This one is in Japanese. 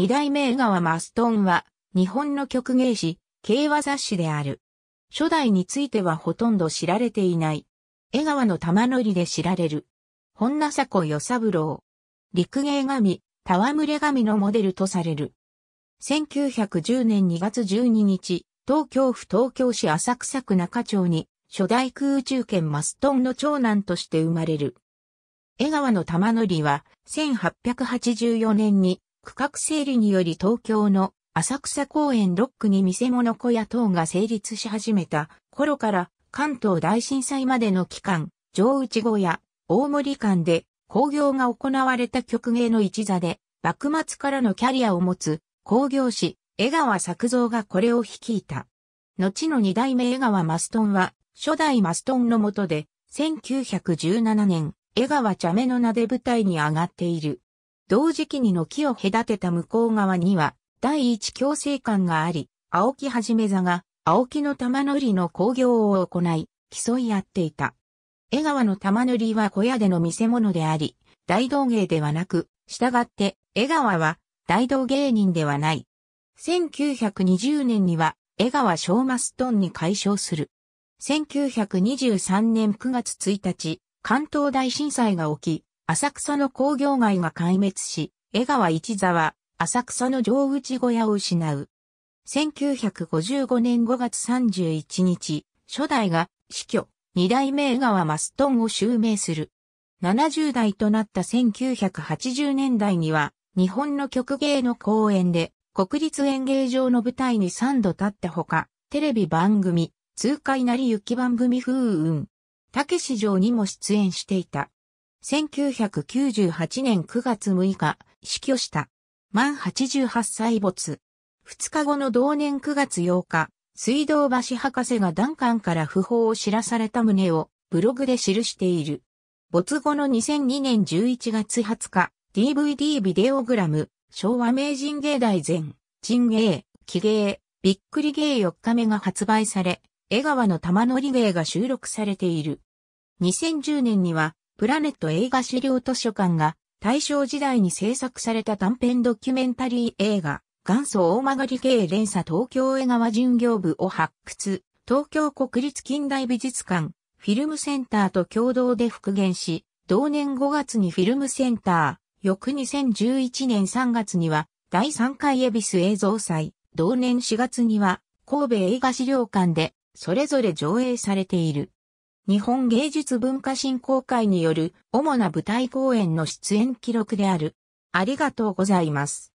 二代目江川マストンは、日本の曲芸師、競和雑誌である。初代についてはほとんど知られていない。江川の玉乗りで知られる。本名佐与三郎。陸芸神、戯れ神のモデルとされる。1910年2月12日、東京府東京市浅草区中町に、初代空中圏マストンの長男として生まれる。江川の玉乗りは1884年に区画整理により東京の浅草公園ロックに見せ物小屋等が成立し始めた頃から関東大震災までの期間、上内小屋、大森間で工業が行われた曲芸の一座で、幕末からのキャリアを持つ工業師、江川作造がこれを率いた。後の二代目江川マストンは、初代マストンの下で、1917年、江川茶目の名で舞台に上がっている。同時期にの木を隔てた向こう側には、第一強制官があり、青木はじめ座が、青木の玉塗りの工業を行い、競い合っていた。江川の玉塗りは小屋での見せ物であり、大道芸ではなく、従って江川は大道芸人ではない。1920年には江川昭和ストンに解消する。1923年9月1日、関東大震災が起き、浅草の工業街が壊滅し、江川一座は浅草の城口小屋を失う。1955年5月31日、初代が死去、二代目江川マストンを襲名する。70代となった1980年代には、日本の曲芸の公演で、国立演芸場の舞台に3度立ったほか、テレビ番組、痛快なり雪番組風雲、竹市場城にも出演していた。1998年9月6日、死去した。満88歳没。2日後の同年9月8日、水道橋博士がダンカンから訃報を知らされた旨をブログで記している。没後の2002年11月20日、DVD ビデオグラム、昭和名人芸大全、人芸、奇芸、びっくり芸4日目が発売され、江川の玉乗り芸が収録されている。2010年には、プラネット映画資料図書館が大正時代に制作された短編ドキュメンタリー映画、元祖大曲系連鎖東京江川巡業部を発掘、東京国立近代美術館、フィルムセンターと共同で復元し、同年5月にフィルムセンター、翌2011年3月には第3回恵比寿映像祭、同年4月には神戸映画資料館でそれぞれ上映されている。日本芸術文化振興会による主な舞台公演の出演記録である。ありがとうございます。